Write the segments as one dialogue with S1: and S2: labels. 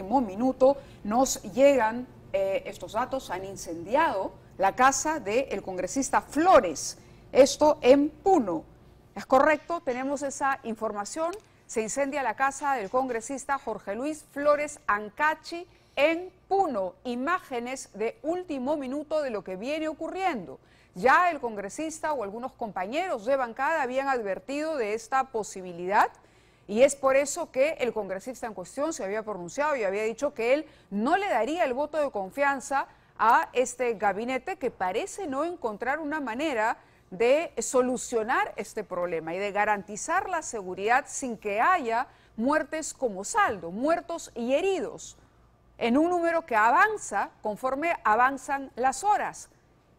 S1: último minuto nos llegan eh, estos datos, han incendiado la casa del el congresista Flores, esto en Puno. Es correcto, tenemos esa información, se incendia la casa del congresista Jorge Luis Flores Ancachi en Puno, imágenes de último minuto de lo que viene ocurriendo. Ya el congresista o algunos compañeros de bancada habían advertido de esta posibilidad y es por eso que el congresista en cuestión se había pronunciado y había dicho que él no le daría el voto de confianza a este gabinete que parece no encontrar una manera de solucionar este problema y de garantizar la seguridad sin que haya muertes como saldo, muertos y heridos, en un número que avanza conforme avanzan las horas.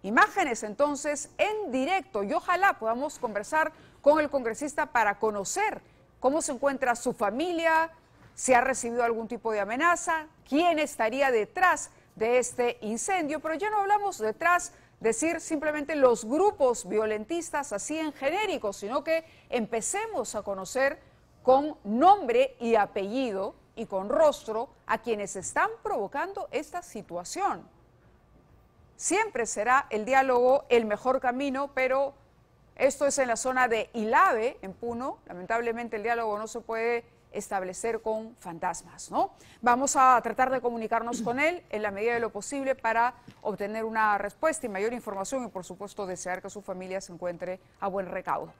S1: Imágenes entonces en directo y ojalá podamos conversar con el congresista para conocer ¿Cómo se encuentra su familia? si ha recibido algún tipo de amenaza? ¿Quién estaría detrás de este incendio? Pero ya no hablamos detrás, decir simplemente los grupos violentistas así en genérico, sino que empecemos a conocer con nombre y apellido y con rostro a quienes están provocando esta situación. Siempre será el diálogo el mejor camino, pero esto es en la zona de Ilave, en Puno. Lamentablemente el diálogo no se puede establecer con fantasmas, ¿no? Vamos a tratar de comunicarnos con él en la medida de lo posible para obtener una respuesta y mayor información y por supuesto desear que su familia se encuentre a buen recaudo.